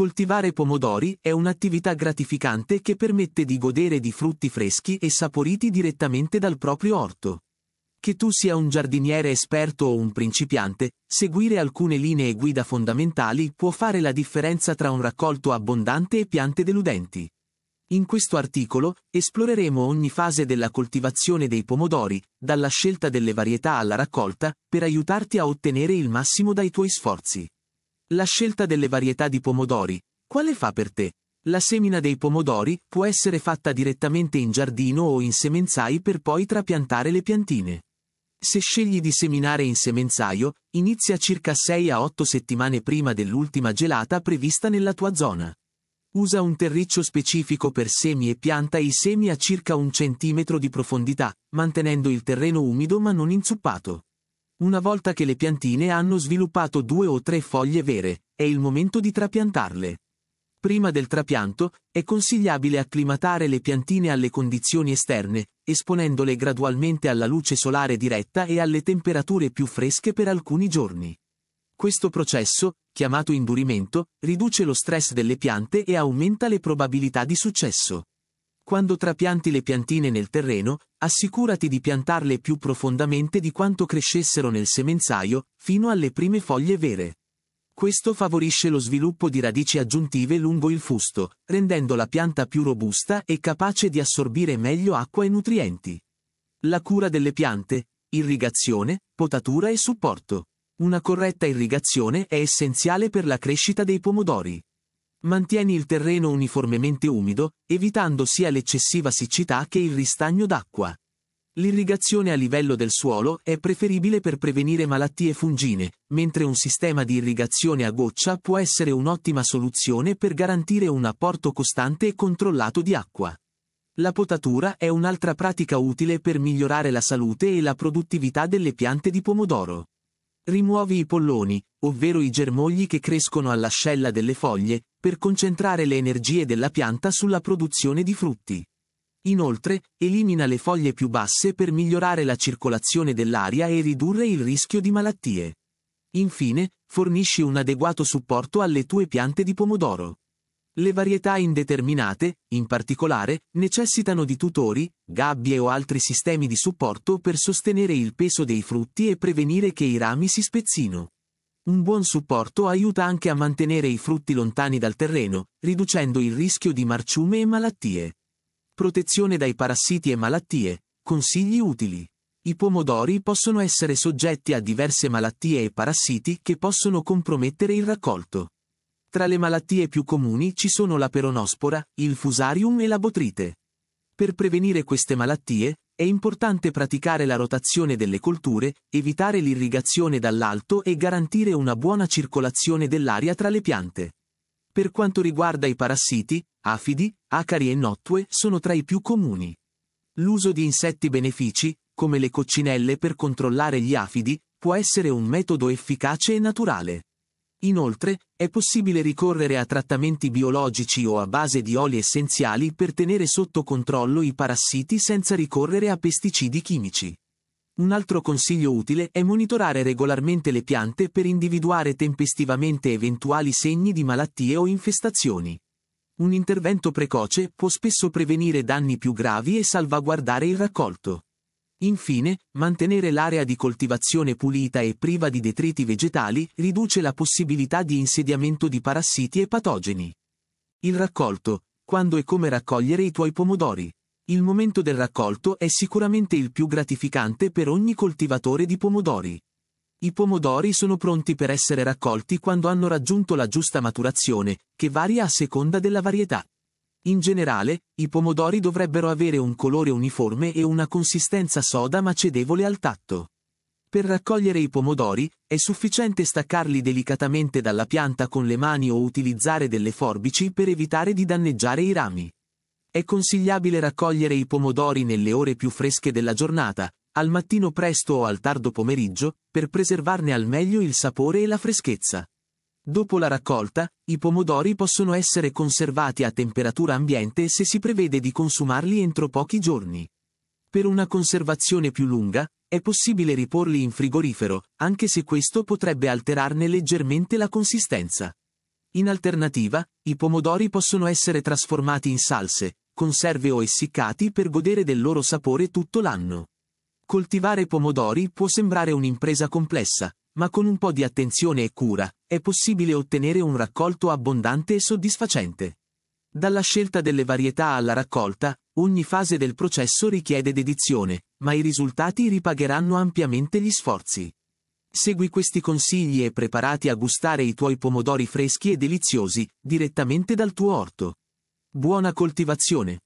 Coltivare pomodori è un'attività gratificante che permette di godere di frutti freschi e saporiti direttamente dal proprio orto. Che tu sia un giardiniere esperto o un principiante, seguire alcune linee guida fondamentali può fare la differenza tra un raccolto abbondante e piante deludenti. In questo articolo esploreremo ogni fase della coltivazione dei pomodori, dalla scelta delle varietà alla raccolta, per aiutarti a ottenere il massimo dai tuoi sforzi. La scelta delle varietà di pomodori. Quale fa per te? La semina dei pomodori può essere fatta direttamente in giardino o in semenzai per poi trapiantare le piantine. Se scegli di seminare in semenzaio, inizia circa 6 a 8 settimane prima dell'ultima gelata prevista nella tua zona. Usa un terriccio specifico per semi e pianta i semi a circa un centimetro di profondità, mantenendo il terreno umido ma non inzuppato. Una volta che le piantine hanno sviluppato due o tre foglie vere, è il momento di trapiantarle. Prima del trapianto, è consigliabile acclimatare le piantine alle condizioni esterne, esponendole gradualmente alla luce solare diretta e alle temperature più fresche per alcuni giorni. Questo processo, chiamato indurimento, riduce lo stress delle piante e aumenta le probabilità di successo. Quando trapianti le piantine nel terreno, assicurati di piantarle più profondamente di quanto crescessero nel semenzaio, fino alle prime foglie vere. Questo favorisce lo sviluppo di radici aggiuntive lungo il fusto, rendendo la pianta più robusta e capace di assorbire meglio acqua e nutrienti. La cura delle piante, irrigazione, potatura e supporto. Una corretta irrigazione è essenziale per la crescita dei pomodori. Mantieni il terreno uniformemente umido, evitando sia l'eccessiva siccità che il ristagno d'acqua. L'irrigazione a livello del suolo è preferibile per prevenire malattie fungine, mentre un sistema di irrigazione a goccia può essere un'ottima soluzione per garantire un apporto costante e controllato di acqua. La potatura è un'altra pratica utile per migliorare la salute e la produttività delle piante di pomodoro. Rimuovi i polloni, ovvero i germogli che crescono all'ascella delle foglie, per concentrare le energie della pianta sulla produzione di frutti. Inoltre, elimina le foglie più basse per migliorare la circolazione dell'aria e ridurre il rischio di malattie. Infine, fornisci un adeguato supporto alle tue piante di pomodoro. Le varietà indeterminate, in particolare, necessitano di tutori, gabbie o altri sistemi di supporto per sostenere il peso dei frutti e prevenire che i rami si spezzino. Un buon supporto aiuta anche a mantenere i frutti lontani dal terreno, riducendo il rischio di marciume e malattie. Protezione dai parassiti e malattie. Consigli utili. I pomodori possono essere soggetti a diverse malattie e parassiti che possono compromettere il raccolto. Tra le malattie più comuni ci sono la peronospora, il fusarium e la botrite. Per prevenire queste malattie, è importante praticare la rotazione delle colture, evitare l'irrigazione dall'alto e garantire una buona circolazione dell'aria tra le piante. Per quanto riguarda i parassiti, afidi, acari e nottue sono tra i più comuni. L'uso di insetti benefici, come le coccinelle per controllare gli afidi, può essere un metodo efficace e naturale. Inoltre, è possibile ricorrere a trattamenti biologici o a base di oli essenziali per tenere sotto controllo i parassiti senza ricorrere a pesticidi chimici. Un altro consiglio utile è monitorare regolarmente le piante per individuare tempestivamente eventuali segni di malattie o infestazioni. Un intervento precoce può spesso prevenire danni più gravi e salvaguardare il raccolto. Infine, mantenere l'area di coltivazione pulita e priva di detriti vegetali riduce la possibilità di insediamento di parassiti e patogeni. Il raccolto, quando e come raccogliere i tuoi pomodori. Il momento del raccolto è sicuramente il più gratificante per ogni coltivatore di pomodori. I pomodori sono pronti per essere raccolti quando hanno raggiunto la giusta maturazione, che varia a seconda della varietà. In generale, i pomodori dovrebbero avere un colore uniforme e una consistenza soda ma cedevole al tatto. Per raccogliere i pomodori, è sufficiente staccarli delicatamente dalla pianta con le mani o utilizzare delle forbici per evitare di danneggiare i rami. È consigliabile raccogliere i pomodori nelle ore più fresche della giornata, al mattino presto o al tardo pomeriggio, per preservarne al meglio il sapore e la freschezza. Dopo la raccolta, i pomodori possono essere conservati a temperatura ambiente se si prevede di consumarli entro pochi giorni. Per una conservazione più lunga, è possibile riporli in frigorifero, anche se questo potrebbe alterarne leggermente la consistenza. In alternativa, i pomodori possono essere trasformati in salse, conserve o essiccati per godere del loro sapore tutto l'anno. Coltivare pomodori può sembrare un'impresa complessa, ma con un po' di attenzione e cura è possibile ottenere un raccolto abbondante e soddisfacente. Dalla scelta delle varietà alla raccolta, ogni fase del processo richiede dedizione, ma i risultati ripagheranno ampiamente gli sforzi. Segui questi consigli e preparati a gustare i tuoi pomodori freschi e deliziosi, direttamente dal tuo orto. Buona coltivazione!